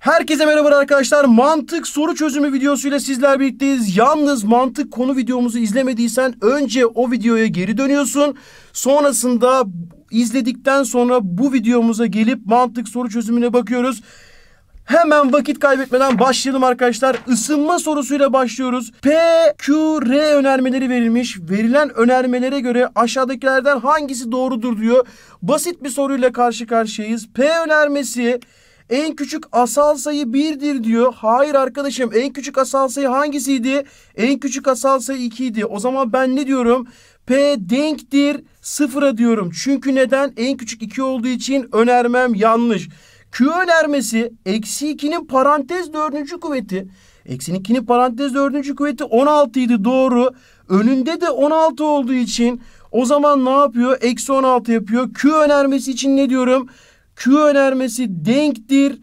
Herkese merhaba arkadaşlar. Mantık soru çözümü videosuyla sizler birlikteyiz. Yalnız mantık konu videomuzu izlemediysen önce o videoya geri dönüyorsun. Sonrasında izledikten sonra bu videomuza gelip mantık soru çözümüne bakıyoruz. Hemen vakit kaybetmeden başlayalım arkadaşlar. Isınma sorusuyla başlıyoruz. P, Q, R önermeleri verilmiş. Verilen önermelere göre aşağıdakilerden hangisi doğrudur diyor. Basit bir soruyla karşı karşıyayız. P önermesi en küçük asal sayı birdir diyor. Hayır arkadaşım en küçük asal sayı hangisiydi? En küçük asal sayı 2 idi. O zaman ben ne diyorum? P denktir sıfıra diyorum. Çünkü neden? En küçük 2 olduğu için önermem yanlış. Q önermesi eksi 2'nin parantez dördüncü kuvveti. Eksi 2'nin parantez dördüncü kuvveti 16 idi doğru. Önünde de 16 olduğu için o zaman ne yapıyor? Eksi 16 yapıyor. Q önermesi için ne diyorum? Q önermesi denktir.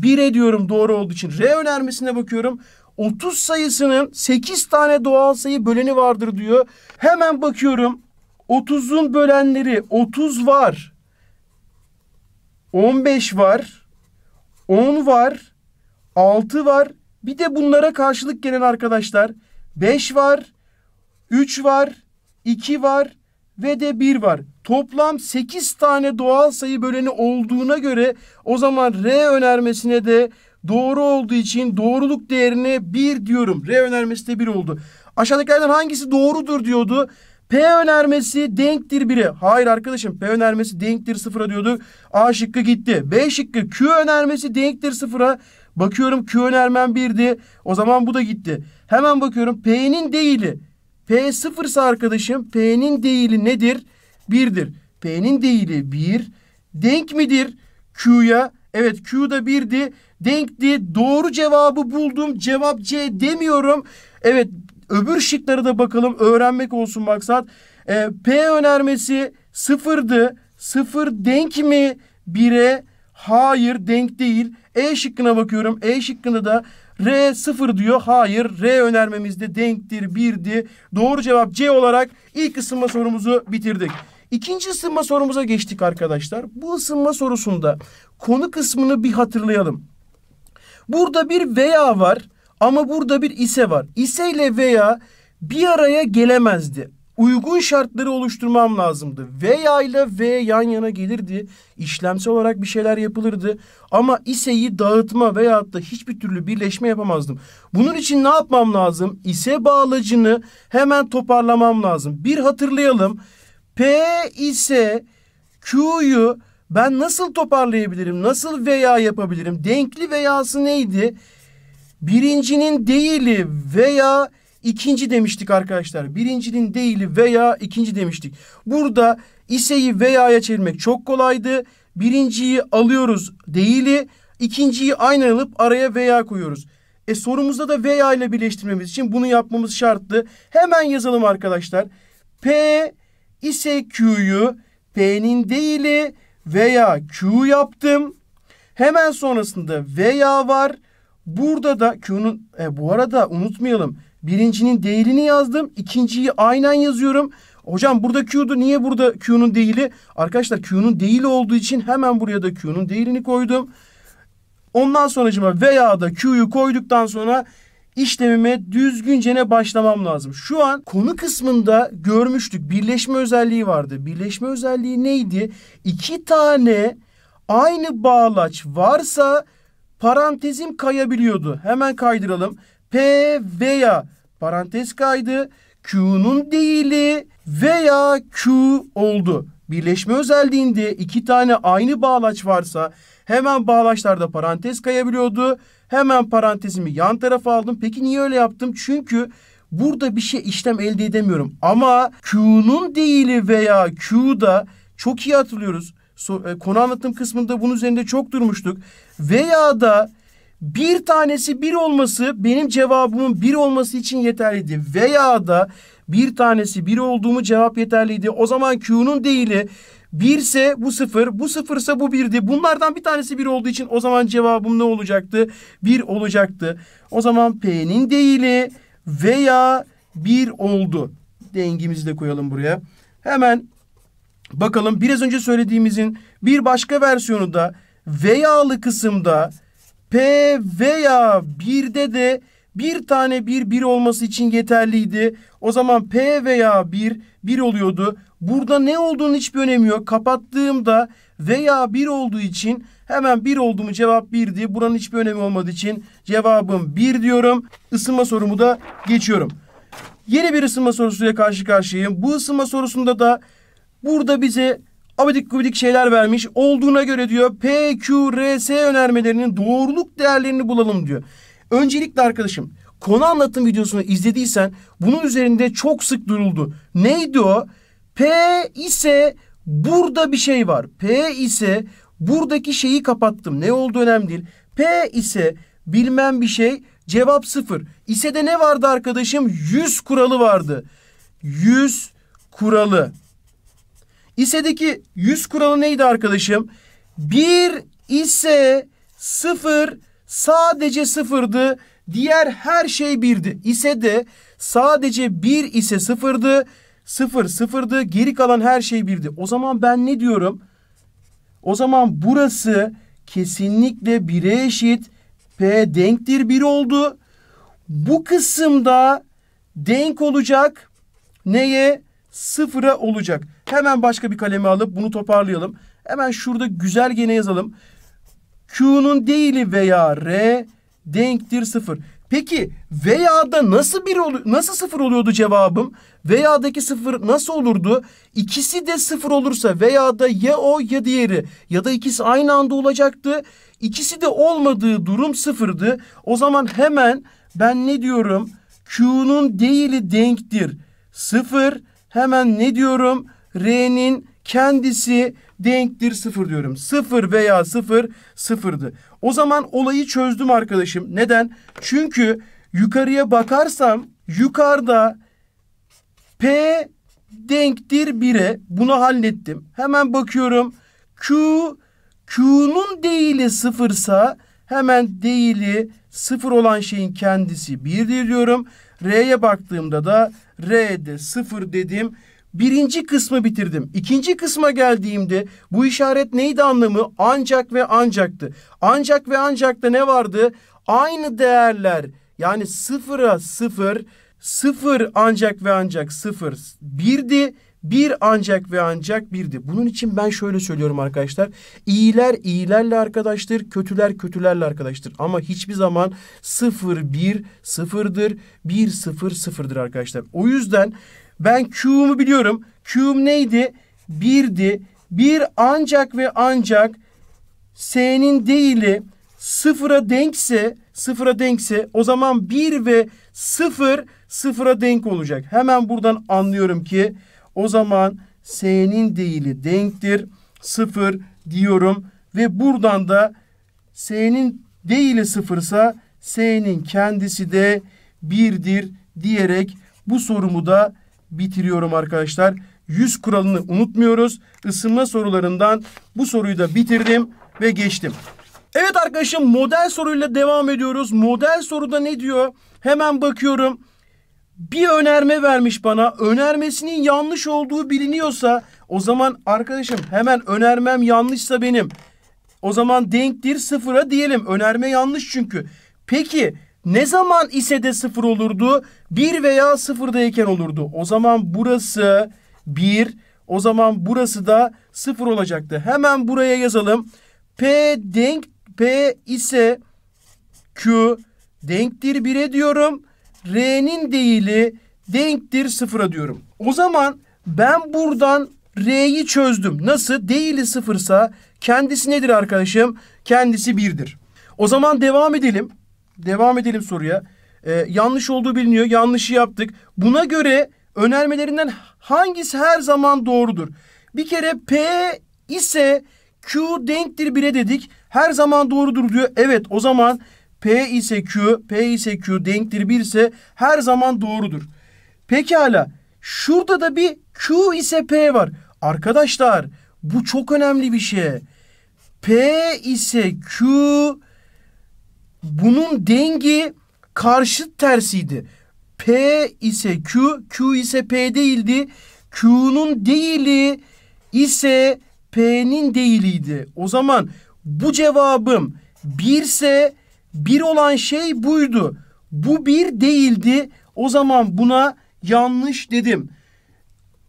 1'e ediyorum doğru olduğu için. R önermesine bakıyorum. 30 sayısının 8 tane doğal sayı böleni vardır diyor. Hemen bakıyorum. 30'un bölenleri 30 var. 15 var. 10 var. 6 var. Bir de bunlara karşılık gelen arkadaşlar 5 var, 3 var, 2 var ve de 1 var toplam 8 tane doğal sayı böleni olduğuna göre o zaman R önermesine de doğru olduğu için doğruluk değerine 1 diyorum. R önermesi de 1 oldu. Aşağıdakilerden hangisi doğrudur diyordu. P önermesi denktir 1'e. Hayır arkadaşım P önermesi denktir 0'a diyordu. A şıkkı gitti. B şıkkı Q önermesi denktir 0'a. Bakıyorum Q önermem 1'di. O zaman bu da gitti. Hemen bakıyorum P'nin değili. P sıfırsa arkadaşım P'nin değili nedir? 1'dir. P'nin değili 1. Denk midir Q'ya? Evet Q da 1'di. Denkti. Doğru cevabı buldum. Cevap C demiyorum. Evet öbür şıkları da bakalım. Öğrenmek olsun maksat. Ee, P önermesi 0'dı. 0 denk mi 1'e? Hayır denk değil. E şıkkına bakıyorum. E şıkkında da R 0 diyor. Hayır R önermemizde denktir 1'di. Doğru cevap C olarak ilk ısınma sorumuzu bitirdik. İkinci ısınma sorumuza geçtik arkadaşlar. Bu ısınma sorusunda konu kısmını bir hatırlayalım. Burada bir veya var ama burada bir ise var. İse ile veya bir araya gelemezdi. Uygun şartları oluşturmam lazımdı. Veya ile V yan yana gelirdi. İşlemsel olarak bir şeyler yapılırdı. Ama iseyi dağıtma veyahut da hiçbir türlü birleşme yapamazdım. Bunun için ne yapmam lazım? İse bağlacını hemen toparlamam lazım. Bir hatırlayalım. P ise Q'yu ben nasıl toparlayabilirim? Nasıl veya yapabilirim? Denkli veyası neydi? Birincinin değili veya ikinci demiştik arkadaşlar. Birincinin değili veya ikinci demiştik. Burada iseyi veya'ya çevirmek çok kolaydı. Birinciyi alıyoruz değili. ikinciyi aynı alıp araya veya koyuyoruz. E sorumuzda da veya ile birleştirmemiz için bunu yapmamız şarttı. Hemen yazalım arkadaşlar. P ise Q'yu P'nin değili veya Q yaptım. Hemen sonrasında veya var. Burada da Q'nun e, bu arada unutmayalım. Birincinin değilini yazdım. ikinciyi aynen yazıyorum. Hocam burada Q'du. Niye burada Q'nun değili? Arkadaşlar Q'nun değil olduğu için hemen buraya da Q'nun değilini koydum. Ondan sonracıma veya da Q'yu koyduktan sonra işlemime düzgüncene başlamam lazım. Şu an konu kısmında görmüştük. Birleşme özelliği vardı. Birleşme özelliği neydi? İki tane aynı bağlaç varsa parantezim kayabiliyordu. Hemen kaydıralım. P veya parantez kaydı Q'nun değili veya Q oldu. Birleşme özelliğinde iki tane aynı bağlaç varsa hemen bağlaçlarda parantez kayabiliyordu Hemen parantezimi yan tarafa aldım. Peki niye öyle yaptım? Çünkü burada bir şey işlem elde edemiyorum. Ama Q'nun değili veya Q'da çok iyi hatırlıyoruz. So, e, konu anlatım kısmında bunun üzerinde çok durmuştuk. Veya da bir tanesi bir olması benim cevabımın bir olması için yeterliydi. Veya da bir tanesi bir olduğumu cevap yeterliydi. O zaman Q'nun değili 1 ise bu 0, bu 0 ise bu 1'di. Bunlardan bir tanesi 1 olduğu için o zaman cevabım ne olacaktı? 1 olacaktı. O zaman P'nin değili veya 1 oldu. Dengimizi de koyalım buraya. Hemen bakalım biraz önce söylediğimizin bir başka versiyonu da veyalı kısımda P veya 1'de de bir tane bir bir olması için yeterliydi. O zaman P veya 1 1 oluyordu. Burada ne olduğunun hiçbir önemi yok. Kapattığımda veya bir olduğu için hemen bir oldu mu cevap bir diye buranın hiçbir önemi olmadığı için cevabım bir diyorum. Isınma sorumu da geçiyorum. Yeni bir ısınma sorusuyla karşı karşıyayım. Bu ısınma sorusunda da burada bize abidik gubidik şeyler vermiş. Olduğuna göre diyor P, Q, R, S önermelerinin doğruluk değerlerini bulalım diyor. Öncelikle arkadaşım konu anlatım videosunu izlediysen bunun üzerinde çok sık duruldu. Neydi o? P ise burada bir şey var. P ise buradaki şeyi kapattım. Ne oldu önemli değil. P ise bilmem bir şey cevap sıfır. İse de ne vardı arkadaşım? Yüz kuralı vardı. Yüz kuralı. İse'deki yüz kuralı neydi arkadaşım? Bir ise sıfır sadece sıfırdı. Diğer her şey birdi. İse de sadece bir ise sıfırdı. Sıfır sıfırdı. Geri kalan her şey birdi. O zaman ben ne diyorum? O zaman burası kesinlikle bire eşit. P denktir bir oldu. Bu kısımda denk olacak. Neye? Sıfıra olacak. Hemen başka bir kalemi alıp bunu toparlayalım. Hemen şurada güzel gene yazalım. Q'nun değili veya R denktir sıfır. Peki veya da nasıl bir nasıl sıfır oluyordu cevabım? Veya'daki sıfır nasıl olurdu? İkisi de sıfır olursa veya da ya o ya diğeri ya da ikisi aynı anda olacaktı. İkisi de olmadığı durum sıfırdı. O zaman hemen ben ne diyorum? Q'nun değili denktir. Sıfır. Hemen ne diyorum? R'nin kendisi denktir sıfır diyorum. Sıfır veya sıfır sıfırdı. O zaman olayı çözdüm arkadaşım. Neden? Çünkü yukarıya bakarsam yukarıda P denktir 1'e. Bunu hallettim. Hemen bakıyorum. Q Q'nun değili sıfırsa hemen değili sıfır olan şeyin kendisi birdir diyorum. R'ye baktığımda da R'de 0 dedim. Birinci kısmı bitirdim. İkinci kısma geldiğimde bu işaret neydi anlamı? Ancak ve ancaktı. Ancak ve ancakta ne vardı? Aynı değerler yani sıfıra sıfır Sıfır ancak ve ancak sıfır birdi. Bir ancak ve ancak birdi. Bunun için ben şöyle söylüyorum arkadaşlar. İyiler iyilerle arkadaştır, kötüler kötülerle arkadaştır. Ama hiçbir zaman sıfır bir sıfırdır, bir sıfır sıfırdır arkadaşlar. O yüzden ben Q'umu biliyorum. Q'um neydi? birdi bir ancak ve ancak S'nin değili sıfıra denkse, sıfıra denkse o zaman 1 ve 0 sıfıra denk olacak. Hemen buradan anlıyorum ki o zaman s'nin değili denktir. Sıfır diyorum ve buradan da s'nin değili sıfırsa s'nin kendisi de birdir diyerek bu sorumu da bitiriyorum arkadaşlar. 100 kuralını unutmuyoruz. Isınma sorularından bu soruyu da bitirdim ve geçtim. Evet arkadaşım model soruyla devam ediyoruz. Model soruda ne diyor? Hemen bakıyorum bir önerme vermiş bana. Önermesinin yanlış olduğu biliniyorsa o zaman arkadaşım hemen önermem yanlışsa benim. O zaman denktir sıfıra diyelim. Önerme yanlış çünkü. Peki ne zaman ise de sıfır olurdu? Bir veya sıfırdayken olurdu. O zaman burası bir. O zaman burası da sıfır olacaktı. Hemen buraya yazalım. P denk P ise Q denktir 1'e diyorum. R'nin değili denktir sıfıra diyorum. O zaman ben buradan R'yi çözdüm. Nasıl? Değili sıfırsa kendisi nedir arkadaşım? Kendisi birdir. O zaman devam edelim. Devam edelim soruya. Ee, yanlış olduğu biliniyor. Yanlışı yaptık. Buna göre önermelerinden hangisi her zaman doğrudur? Bir kere P ise Q denktir 1'e dedik. Her zaman doğrudur diyor. Evet o zaman P ise Q, P ise Q denktir 1 ise her zaman doğrudur. Pekala şurada da bir Q ise P var. Arkadaşlar bu çok önemli bir şey. P ise Q bunun dengi karşıt tersiydi. P ise Q, Q ise P değildi. Q'nun değili ise P'nin değiliydi. O zaman bu cevabım 1 ise bir olan şey buydu. Bu bir değildi. O zaman buna yanlış dedim.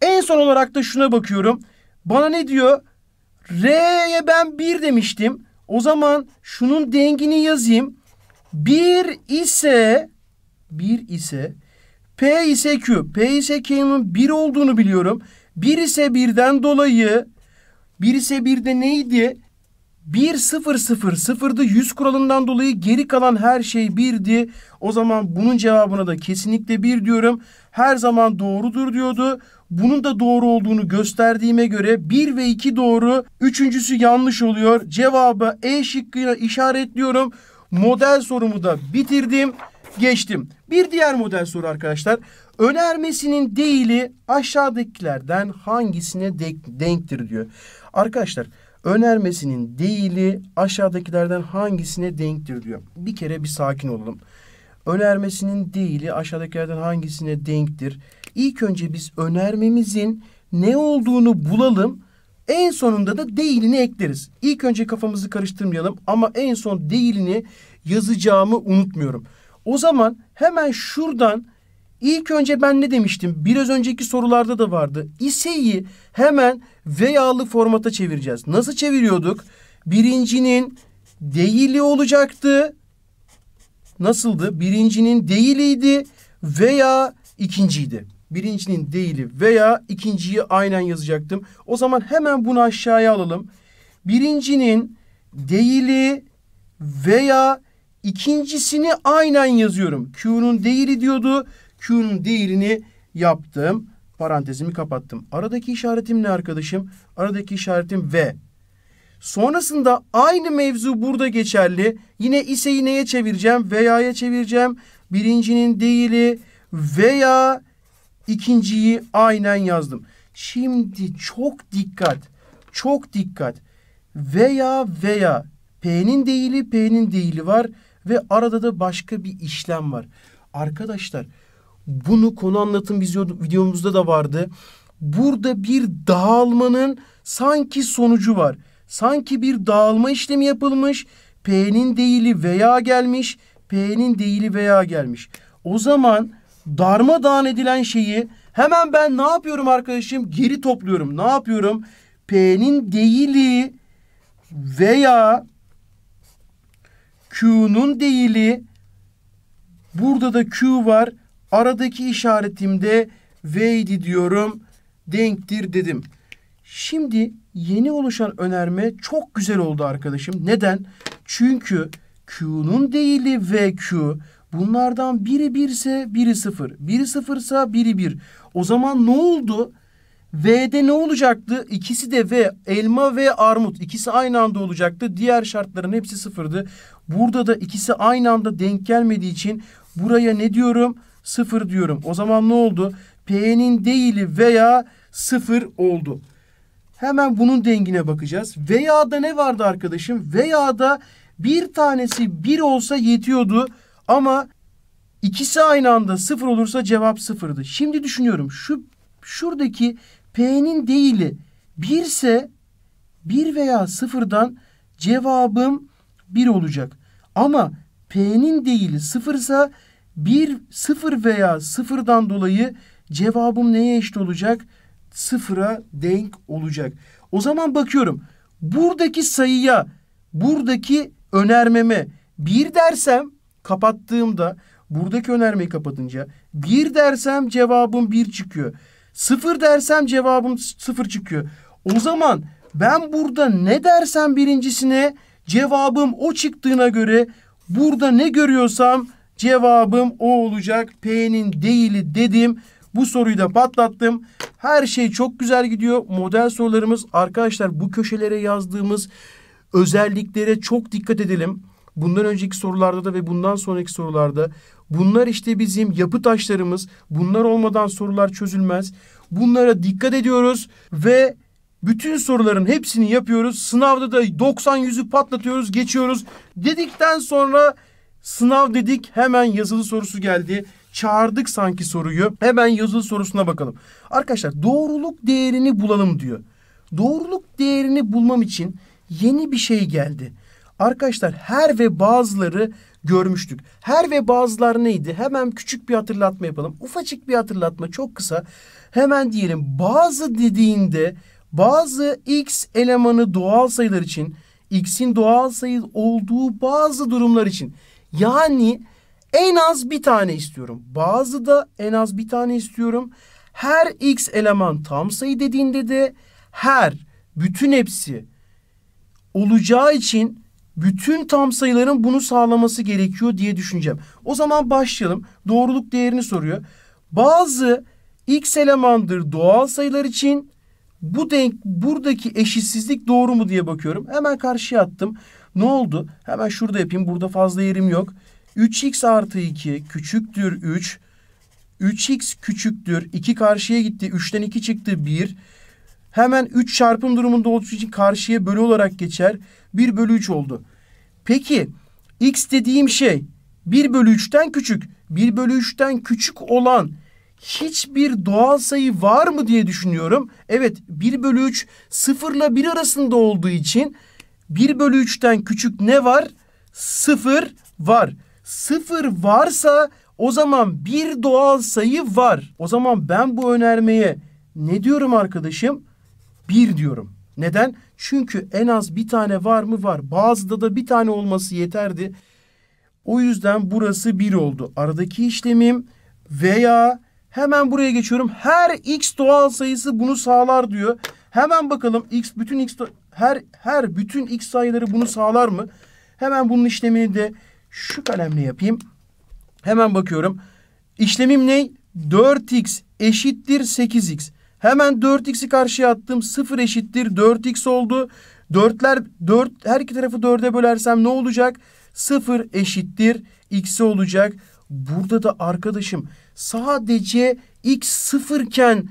En son olarak da şuna bakıyorum. Bana ne diyor? R'ye ben bir demiştim. O zaman şunun dengini yazayım. Bir ise bir ise P ise Q. P ise Q'nun bir olduğunu biliyorum. Bir ise birden dolayı bir ise birde neydi? 1-0-0-0'dı. 100 kuralından dolayı geri kalan her şey 1'di. O zaman bunun cevabına da kesinlikle 1 diyorum. Her zaman doğrudur diyordu. Bunun da doğru olduğunu gösterdiğime göre 1 ve 2 doğru. Üçüncüsü yanlış oluyor. Cevabı E şıkkıyla işaretliyorum. Model sorumu da bitirdim. Geçtim. Bir diğer model soru arkadaşlar. Önermesinin değili aşağıdakilerden hangisine denktir diyor. Arkadaşlar Önermesinin değili aşağıdakilerden hangisine denktir diyor. Bir kere bir sakin olalım. Önermesinin değili aşağıdakilerden hangisine denktir? İlk önce biz önermemizin ne olduğunu bulalım. En sonunda da değilini ekleriz. İlk önce kafamızı karıştırmayalım ama en son değilini yazacağımı unutmuyorum. O zaman hemen şuradan İlk önce ben ne demiştim? Biraz önceki sorularda da vardı. İseyi hemen veyalı formata çevireceğiz. Nasıl çeviriyorduk? Birincinin değili olacaktı. Nasıldı? Birincinin değiliydi veya ikinciydi. Birincinin değili veya ikinciyi aynen yazacaktım. O zaman hemen bunu aşağıya alalım. Birincinin değili veya ikincisini aynen yazıyorum. Q'nun değili diyordu kün değilini yaptım. Parantezimi kapattım. Aradaki işaretim ne arkadaşım? Aradaki işaretim ve. Sonrasında aynı mevzu burada geçerli. Yine iseyi neye çevireceğim? Veya'ya çevireceğim. Birincinin değili veya ikinciyi aynen yazdım. Şimdi çok dikkat. Çok dikkat. Veya veya P'nin değili P'nin değili var ve arada da başka bir işlem var. Arkadaşlar bunu konu anlatım videomuzda da vardı. Burada bir dağılmanın sanki sonucu var. Sanki bir dağılma işlemi yapılmış. P'nin değili veya gelmiş. P'nin değili veya gelmiş. O zaman darmadağın edilen şeyi hemen ben ne yapıyorum arkadaşım? Geri topluyorum. Ne yapıyorum? P'nin değili veya Q'nun değili burada da Q var. Aradaki işaretimde veydi diyorum denktir dedim. Şimdi yeni oluşan önerme çok güzel oldu arkadaşım. Neden? Çünkü Q'nun değili VQ bunlardan biri birse biri sıfır. Biri sıfırsa biri bir. O zaman ne oldu? V'de ne olacaktı? İkisi de V. Elma ve armut. İkisi aynı anda olacaktı. Diğer şartların hepsi sıfırdı. Burada da ikisi aynı anda denk gelmediği için buraya ne diyorum? sıfır diyorum. O zaman ne oldu? P'nin değili veya sıfır oldu. Hemen bunun dengine bakacağız. Veya da ne vardı arkadaşım? Veya da bir tanesi bir olsa yetiyordu ama ikisi aynı anda sıfır olursa cevap sıfırdı. Şimdi düşünüyorum şu şuradaki P'nin değili birse bir veya sıfırdan cevabım bir olacak. Ama P'nin değili sıfırsa bir sıfır veya sıfırdan dolayı cevabım neye eşit olacak? Sıfıra denk olacak. O zaman bakıyorum. Buradaki sayıya, buradaki önermeme bir dersem kapattığımda buradaki önermeyi kapatınca bir dersem cevabım bir çıkıyor. Sıfır dersem cevabım sıfır çıkıyor. O zaman ben burada ne dersem birincisine cevabım o çıktığına göre burada ne görüyorsam Cevabım o olacak. P'nin değili dedim. Bu soruyu da patlattım. Her şey çok güzel gidiyor. Model sorularımız arkadaşlar bu köşelere yazdığımız özelliklere çok dikkat edelim. Bundan önceki sorularda da ve bundan sonraki sorularda bunlar işte bizim yapı taşlarımız. Bunlar olmadan sorular çözülmez. Bunlara dikkat ediyoruz ve bütün soruların hepsini yapıyoruz. Sınavda da 90 yüzü patlatıyoruz, geçiyoruz. Dedikten sonra Sınav dedik hemen yazılı sorusu geldi. Çağırdık sanki soruyu. Hemen yazılı sorusuna bakalım. Arkadaşlar doğruluk değerini bulalım diyor. Doğruluk değerini bulmam için yeni bir şey geldi. Arkadaşlar her ve bazıları görmüştük. Her ve bazılar neydi? Hemen küçük bir hatırlatma yapalım. Ufacık bir hatırlatma çok kısa. Hemen diyelim bazı dediğinde bazı x elemanı doğal sayılar için, x'in doğal sayı olduğu bazı durumlar için yani en az bir tane istiyorum. Bazı da en az bir tane istiyorum. Her x eleman tam sayı dediğinde de her bütün hepsi olacağı için bütün tam sayıların bunu sağlaması gerekiyor diye düşüneceğim. O zaman başlayalım. Doğruluk değerini soruyor. Bazı x elemandır doğal sayılar için bu denk buradaki eşitsizlik doğru mu diye bakıyorum. Hemen karşıya attım. Ne oldu? Hemen şurada yapayım. Burada fazla yerim yok. 3x artı 2 küçüktür 3. 3x küçüktür. 2 karşıya gitti. 3'ten 2 çıktı 1. Hemen 3 çarpım durumunda olduğu için karşıya bölü olarak geçer. 1 bölü 3 oldu. Peki x dediğim şey 1 bölü 3'ten küçük. 1 bölü 3'ten küçük olan hiçbir doğal sayı var mı diye düşünüyorum. Evet 1 bölü 3 sıfırla 1 arasında olduğu için 1 bölü 3'ten küçük ne var? 0 var. 0 varsa o zaman bir doğal sayı var. O zaman ben bu önermeye ne diyorum arkadaşım? 1 diyorum. Neden? Çünkü en az bir tane var mı var. Bazıda da bir tane olması yeterdi. O yüzden burası 1 oldu. Aradaki işlemim veya hemen buraya geçiyorum. Her x doğal sayısı bunu sağlar diyor. Hemen bakalım x bütün x her her bütün x sayıları bunu sağlar mı? Hemen bunun işlemini de şu kalemle yapayım. Hemen bakıyorum. İşlemim ne? 4x eşittir 8x. Hemen 4x'i karşıya attım. 0 eşittir 4x oldu. 4'ler 4 her iki tarafı 4'e bölersem ne olacak? 0 eşittir x olacak. Burada da arkadaşım sadece x sıfırken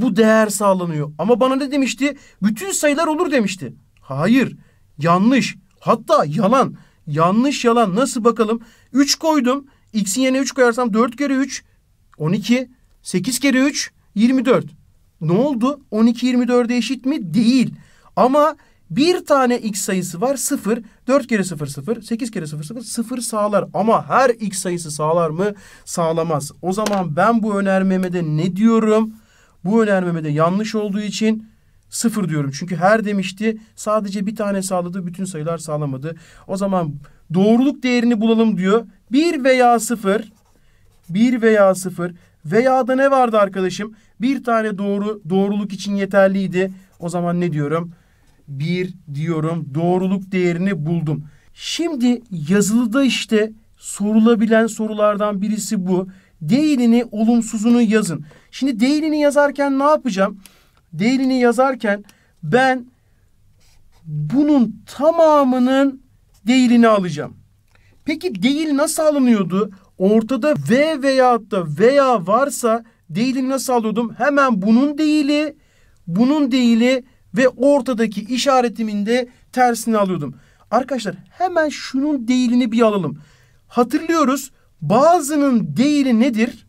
bu değer sağlanıyor. Ama bana ne demişti? Bütün sayılar olur demişti. Hayır. Yanlış. Hatta yalan. Yanlış yalan. Nasıl bakalım? 3 koydum. X'in yerine 3 koyarsam 4 kere 3 12. 8 kere 3 24. Ne oldu? 12 24'e eşit mi? Değil. Ama bir tane x sayısı var 0. 4 kere 0 0. 8 kere 0 0. 0 sağlar. Ama her x sayısı sağlar mı? Sağlamaz. O zaman ben bu önermeme de ne diyorum? Bu önermeme de yanlış olduğu için sıfır diyorum. Çünkü her demişti sadece bir tane sağladı bütün sayılar sağlamadı. O zaman doğruluk değerini bulalım diyor. Bir veya sıfır. Bir veya sıfır. Veya da ne vardı arkadaşım? Bir tane doğru doğruluk için yeterliydi. O zaman ne diyorum? Bir diyorum. Doğruluk değerini buldum. Şimdi yazılıda işte sorulabilen sorulardan birisi bu değilini olumsuzunu yazın. Şimdi değilini yazarken ne yapacağım? Değilini yazarken ben bunun tamamının değilini alacağım. Peki değil nasıl alınıyordu? Ortada v veya da veya varsa değilini nasıl alıyordum? Hemen bunun değili, bunun değili ve ortadaki işaretimin de tersini alıyordum. Arkadaşlar hemen şunun değilini bir alalım. Hatırlıyoruz Bazının değili nedir?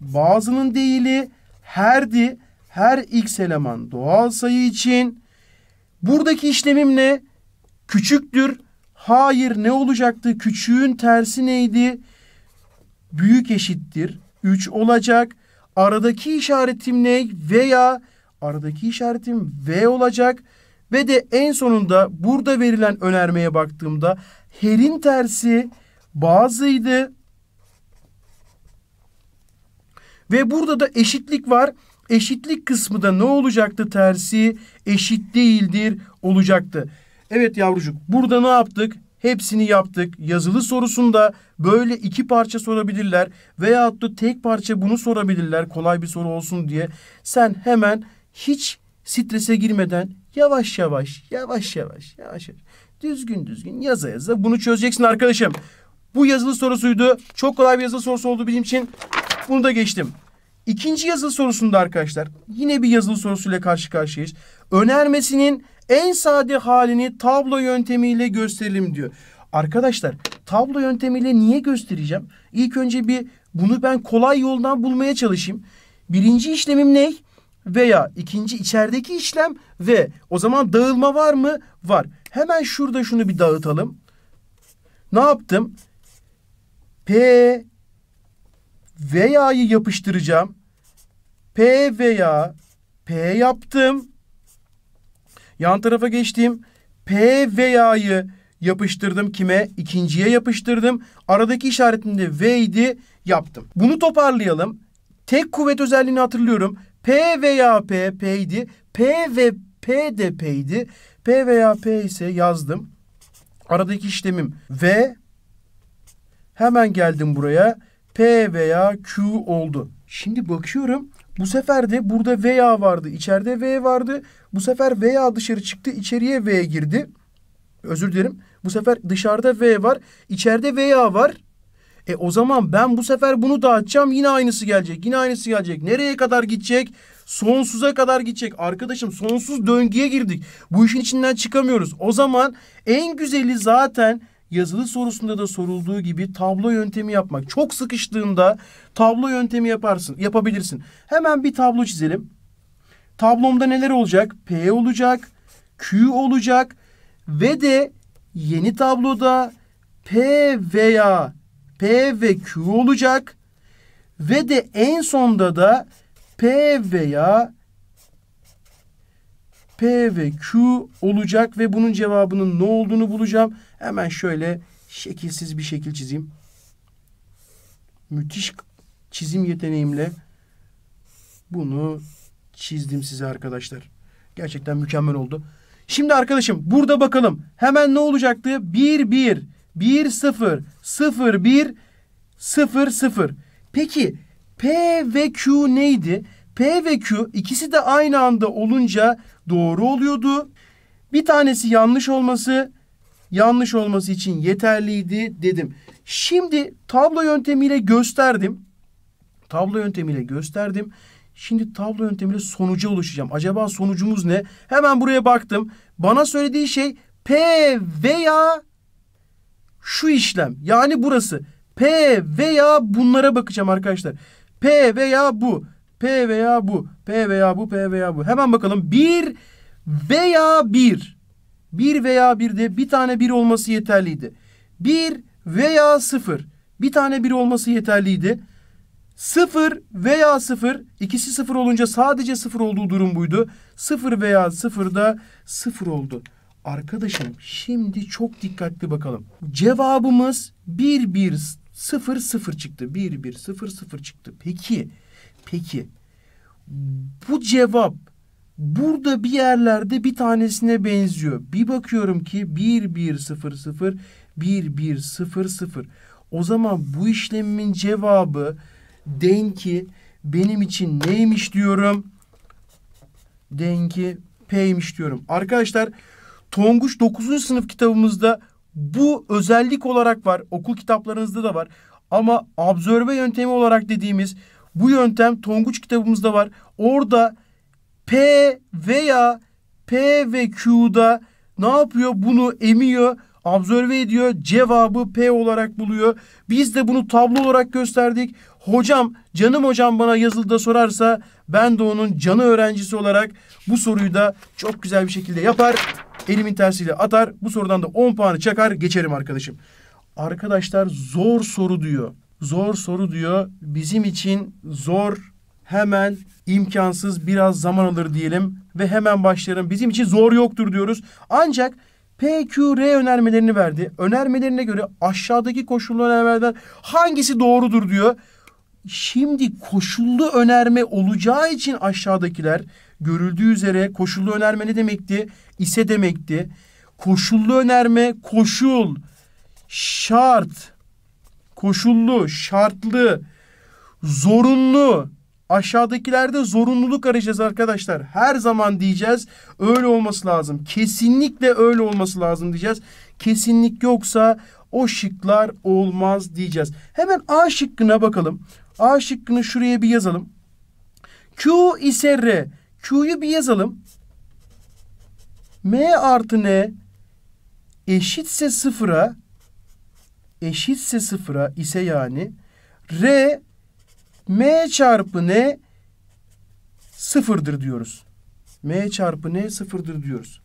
Bazının değili herdi. Her x eleman doğal sayı için. Buradaki işlemim ne? Küçüktür. Hayır ne olacaktı? Küçüğün tersi neydi? Büyük eşittir. 3 olacak. Aradaki işaretim ne? Veya aradaki işaretim V olacak. Ve de en sonunda burada verilen önermeye baktığımda herin tersi bazıydı. Ve burada da eşitlik var. Eşitlik kısmı da ne olacaktı tersi? Eşit değildir olacaktı. Evet yavrucuk burada ne yaptık? Hepsini yaptık. Yazılı sorusunda böyle iki parça sorabilirler veyahut da tek parça bunu sorabilirler kolay bir soru olsun diye. Sen hemen hiç strese girmeden yavaş yavaş yavaş yavaş yavaş düzgün düzgün yaza yaza bunu çözeceksin arkadaşım. Bu yazılı sorusuydu. Çok kolay bir yazılı sorusu oldu benim için. Bunu da geçtim. İkinci yazılı sorusunda arkadaşlar yine bir yazılı sorusuyla karşı karşıyayız. Önermesinin en sade halini tablo yöntemiyle gösterelim diyor. Arkadaşlar tablo yöntemiyle niye göstereceğim? İlk önce bir bunu ben kolay yoldan bulmaya çalışayım. Birinci işlemim ne? Veya ikinci içerideki işlem ve o zaman dağılma var mı? Var. Hemen şurada şunu bir dağıtalım. Ne yaptım? P veya'yı yapıştıracağım. P veya P yaptım. Yan tarafa geçtim. P veya'yı yapıştırdım kime? İkinciye yapıştırdım. Aradaki işaretim de V'ydi yaptım. Bunu toparlayalım. Tek kuvvet özelliğini hatırlıyorum. P veya P, P'ydi. P ve P de P'ydi. P veya P ise yazdım. Aradaki işlemim V. Hemen geldim buraya. P veya Q oldu. Şimdi bakıyorum bu sefer de burada veya vardı. İçeride V vardı. Bu sefer veya dışarı çıktı. içeriye V girdi. Özür dilerim. Bu sefer dışarıda V var. içeride veya var. E o zaman ben bu sefer bunu dağıtacağım. Yine aynısı gelecek. Yine aynısı gelecek. Nereye kadar gidecek? Sonsuza kadar gidecek. Arkadaşım sonsuz döngüye girdik. Bu işin içinden çıkamıyoruz. O zaman en güzeli zaten yazılı sorusunda da sorulduğu gibi tablo yöntemi yapmak. Çok sıkıştığında tablo yöntemi yaparsın, yapabilirsin. Hemen bir tablo çizelim. Tablomda neler olacak? P olacak, Q olacak ve de yeni tabloda P veya P ve Q olacak ve de en sonda da P veya P ve Q olacak ve bunun cevabının ne olduğunu bulacağım. Hemen şöyle şekilsiz bir şekil çizeyim. Müthiş çizim yeteneğimle bunu çizdim size arkadaşlar. Gerçekten mükemmel oldu. Şimdi arkadaşım burada bakalım. Hemen ne olacaktı? 1 1 1 0 0 1 0 0. Peki P ve Q neydi? P ve Q ikisi de aynı anda olunca doğru oluyordu. Bir tanesi yanlış olması yanlış olması için yeterliydi dedim. Şimdi tablo yöntemiyle gösterdim. Tablo yöntemiyle gösterdim. Şimdi tablo yöntemiyle sonuca ulaşacağım. Acaba sonucumuz ne? Hemen buraya baktım. Bana söylediği şey P veya şu işlem. Yani burası. P veya bunlara bakacağım arkadaşlar. P veya bu. P veya bu. P veya bu. P veya bu. Hemen bakalım. Bir veya bir bir veya bir de bir tane bir olması yeterliydi. Bir veya sıfır bir tane bir olması yeterliydi. Sıfır veya sıfır ikisi sıfır olunca sadece sıfır olduğu durum buydu. Sıfır veya sıfır da sıfır oldu. Arkadaşım şimdi çok dikkatli bakalım. Cevabımız bir bir sıfır sıfır çıktı. Bir bir sıfır sıfır çıktı. Peki. Peki. Bu cevap Burada bir yerlerde bir tanesine benziyor. Bir bakıyorum ki 1 1 0 0 1 1 0 0. O zaman bu işlemin cevabı denki benim için neymiş diyorum. Denki P'ymiş diyorum. Arkadaşlar Tonguç 9. sınıf kitabımızda bu özellik olarak var. Okul kitaplarınızda da var. Ama absorbe yöntemi olarak dediğimiz bu yöntem Tonguç kitabımızda var. Orada P veya P ve Q'da ne yapıyor? Bunu emiyor, absorbe ediyor. Cevabı P olarak buluyor. Biz de bunu tablo olarak gösterdik. Hocam, canım hocam bana yazılıda sorarsa ben de onun canı öğrencisi olarak bu soruyu da çok güzel bir şekilde yapar. Elimin tersiyle atar. Bu sorudan da 10 puanı çakar geçerim arkadaşım. Arkadaşlar zor soru diyor. Zor soru diyor. Bizim için zor hemen imkansız biraz zaman alır diyelim ve hemen başlarım. Bizim için zor yoktur diyoruz. Ancak PQR önermelerini verdi. Önermelerine göre aşağıdaki koşullu önermelerden hangisi doğrudur diyor. Şimdi koşullu önerme olacağı için aşağıdakiler görüldüğü üzere koşullu önerme ne demekti? İse demekti. Koşullu önerme koşul, şart, koşullu, şartlı, zorunlu, Aşağıdakilerde zorunluluk arayacağız arkadaşlar. Her zaman diyeceğiz öyle olması lazım. Kesinlikle öyle olması lazım diyeceğiz. Kesinlik yoksa o şıklar olmaz diyeceğiz. Hemen A şıkkına bakalım. A şıkkını şuraya bir yazalım. Q ise R. Q'yu bir yazalım. M artı N eşitse sıfıra eşitse sıfıra ise yani R m çarpı n sıfırdır diyoruz. m çarpı n sıfırdır diyoruz.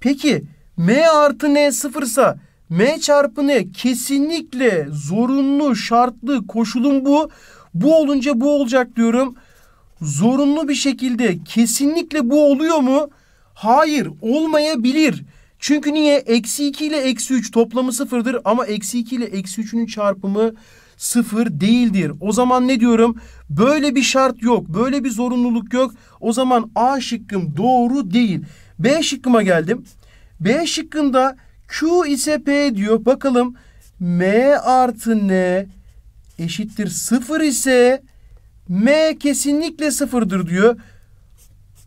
Peki m artı n sıfırsa m çarpı n kesinlikle zorunlu, şartlı koşulum bu. Bu olunca bu olacak diyorum. Zorunlu bir şekilde kesinlikle bu oluyor mu? Hayır olmayabilir. Çünkü niye? Eksi 2 ile eksi 3 toplamı sıfırdır ama eksi 2 ile eksi 3'ünün çarpımı sıfır değildir. O zaman ne diyorum? Böyle bir şart yok. Böyle bir zorunluluk yok. O zaman A şıkkım doğru değil. B şıkkıma geldim. B şıkkında Q ise P diyor. Bakalım M artı N eşittir sıfır ise M kesinlikle sıfırdır diyor.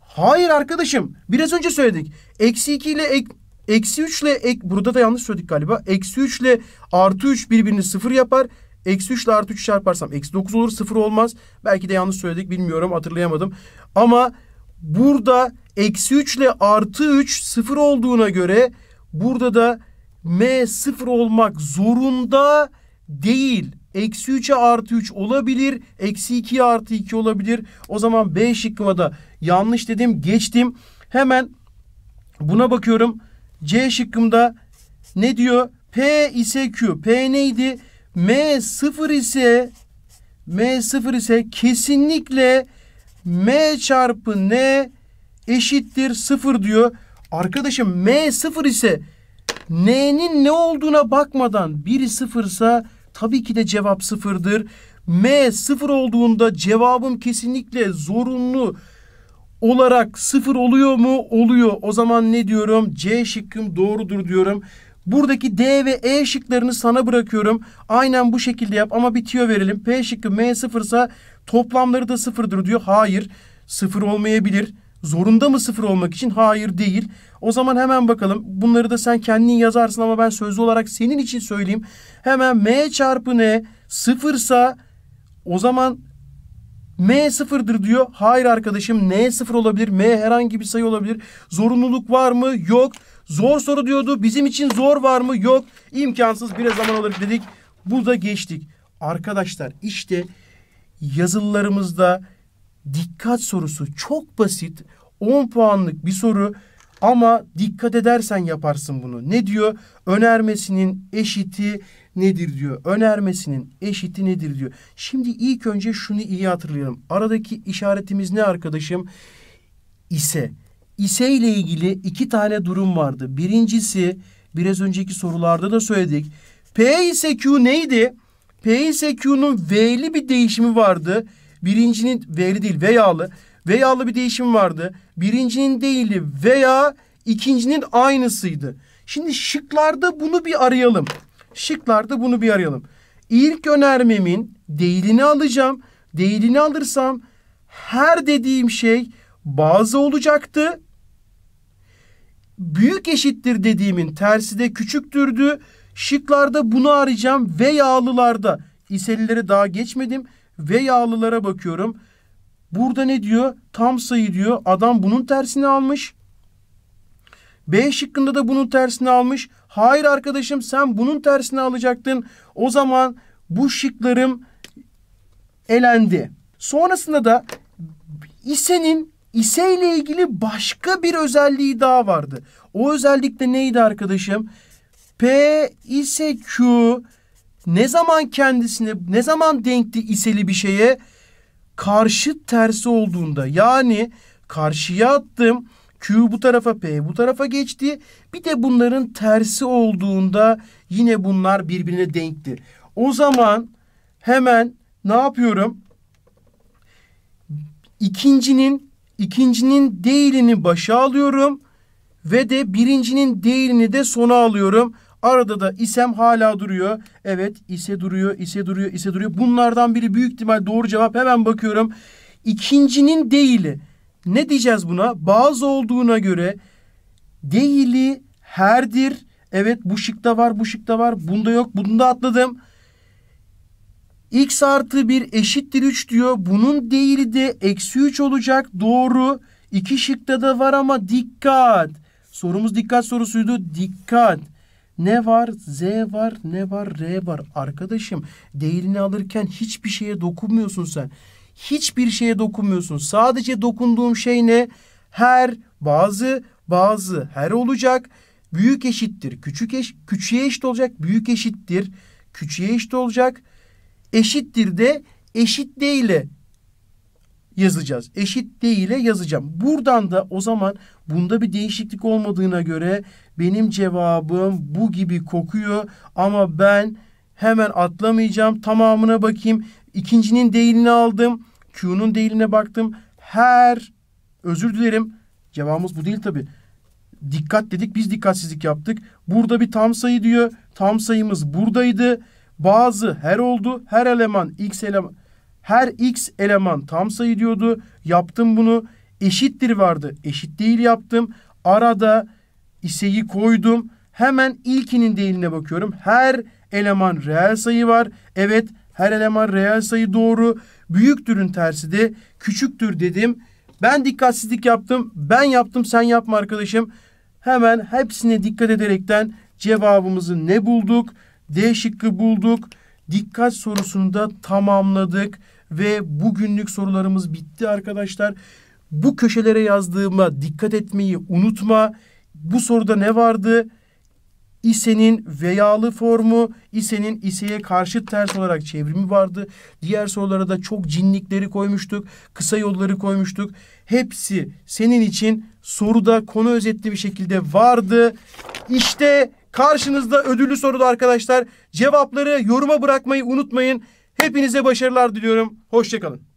Hayır arkadaşım. Biraz önce söyledik. Eksi 2 ile ek, eksi 3 ile ek, burada da yanlış söyledik galiba. Eksi 3 ile artı 3 birbirini sıfır yapar. Eksi 3 ile artı 3 çarparsam eksi 9 olur. 0 olmaz. Belki de yanlış söyledik bilmiyorum hatırlayamadım. Ama burada eksi 3 ile artı 3 0 olduğuna göre burada da m 0 olmak zorunda değil. Eksi 3'e artı 3 olabilir. Eksi 2'ye artı 2 olabilir. O zaman B şıkkıma da yanlış dedim. Geçtim. Hemen buna bakıyorum. C şıkkımda ne diyor? P ise Q. P neydi? M sıfır ise M sıfır ise kesinlikle M çarpı N eşittir sıfır diyor. Arkadaşım M sıfır ise N'nin ne olduğuna bakmadan biri sıfırsa tabii ki de cevap sıfırdır. M sıfır olduğunda cevabım kesinlikle zorunlu olarak sıfır oluyor mu? Oluyor. O zaman ne diyorum? C şıkkım doğrudur diyorum. Buradaki D ve E şıklarını sana bırakıyorum. Aynen bu şekilde yap ama bir tüyo verelim. P şıkkı M sıfırsa toplamları da sıfırdır diyor. Hayır sıfır olmayabilir. Zorunda mı sıfır olmak için? Hayır değil. O zaman hemen bakalım. Bunları da sen kendin yazarsın ama ben sözlü olarak senin için söyleyeyim. Hemen M çarpı N sıfırsa o zaman M sıfırdır diyor. Hayır arkadaşım N sıfır olabilir. M herhangi bir sayı olabilir. Zorunluluk var mı? Yok. Zor soru diyordu. Bizim için zor var mı? Yok. İmkansız biraz zaman alır dedik. Bu da geçtik. Arkadaşlar işte yazılılarımızda dikkat sorusu çok basit. 10 puanlık bir soru ama dikkat edersen yaparsın bunu. Ne diyor? Önermesinin eşiti nedir diyor. Önermesinin eşiti nedir diyor. Şimdi ilk önce şunu iyi hatırlayalım. Aradaki işaretimiz ne arkadaşım? İse ise ile ilgili iki tane durum vardı. Birincisi biraz önceki sorularda da söyledik. P ise Q neydi? P ise Q'nun V'li bir değişimi vardı. Birincinin V'li değil Vyalı. Vyalı bir değişimi vardı. Birincinin değili veya ikincinin aynısıydı. Şimdi şıklarda bunu bir arayalım. Şıklarda bunu bir arayalım. İlk önermemin değilini alacağım. Değilini alırsam her dediğim şey bazı olacaktı büyük eşittir dediğimin tersi de küçüktürdü. Şıklarda bunu arayacağım ve yağlılarda iselilere daha geçmedim ve yağlılara bakıyorum. Burada ne diyor? Tam sayı diyor. Adam bunun tersini almış. B şıkkında da bunun tersini almış. Hayır arkadaşım sen bunun tersini alacaktın. O zaman bu şıklarım elendi. Sonrasında da İse'nin ise ile ilgili başka bir özelliği daha vardı. O özellik de neydi arkadaşım? P ise Q ne zaman kendisine ne zaman denkti iseli bir şeye karşı tersi olduğunda yani karşıya attım Q bu tarafa P bu tarafa geçti bir de bunların tersi olduğunda yine bunlar birbirine denkti. O zaman hemen ne yapıyorum? İkincinin ikincinin değilini başa alıyorum ve de birincinin değilini de sona alıyorum. Arada da isem hala duruyor. Evet ise duruyor, ise duruyor, ise duruyor. Bunlardan biri büyük ihtimal doğru cevap. Hemen bakıyorum. İkincinin değili. Ne diyeceğiz buna? Bazı olduğuna göre değili herdir. Evet bu şıkta var, bu şıkta var. Bunda yok, bunda atladım x artı 1 eşittir 3 diyor. Bunun değeri de eksi 3 olacak. Doğru. İki şıkta da var ama dikkat. Sorumuz dikkat sorusuydu. Dikkat. Ne var? Z var. Ne var? R var. Arkadaşım değerini alırken hiçbir şeye dokunmuyorsun sen. Hiçbir şeye dokunmuyorsun. Sadece dokunduğum şey ne? Her, bazı, bazı, her olacak. Büyük eşittir. Küçük eş, küçüğe eşit olacak. Büyük eşittir. Küçüğe eşit olacak eşittir de eşit değile yazacağız. Eşit değile yazacağım. Buradan da o zaman bunda bir değişiklik olmadığına göre benim cevabım bu gibi kokuyor ama ben hemen atlamayacağım. Tamamına bakayım. İkincinin değilini aldım. Q'nun değiline baktım. Her özür dilerim. Cevabımız bu değil tabi. Dikkat dedik biz dikkatsizlik yaptık. Burada bir tam sayı diyor. Tam sayımız buradaydı. Bazı her oldu. Her eleman x eleman her x eleman tam sayı diyordu. Yaptım bunu. Eşittir vardı. Eşit değil yaptım. Arada iseyi koydum. Hemen ilkinin değiline bakıyorum. Her eleman reel sayı var. Evet her eleman reel sayı doğru. Büyüktürün tersi de küçüktür dedim. Ben dikkatsizlik yaptım. Ben yaptım sen yapma arkadaşım. Hemen hepsine dikkat ederekten cevabımızı ne bulduk? D şıkkı bulduk. Dikkat sorusunu da tamamladık ve bugünlük sorularımız bitti arkadaşlar. Bu köşelere yazdığıma dikkat etmeyi unutma. Bu soruda ne vardı? İse'nin veyalı formu, ise'nin ise'ye karşı ters olarak çevrimi vardı. Diğer sorulara da çok cinlikleri koymuştuk, kısa yolları koymuştuk. Hepsi senin için soruda konu özetli bir şekilde vardı. İşte Karşınızda ödüllü soruda arkadaşlar. Cevapları yoruma bırakmayı unutmayın. Hepinize başarılar diliyorum. Hoşçakalın.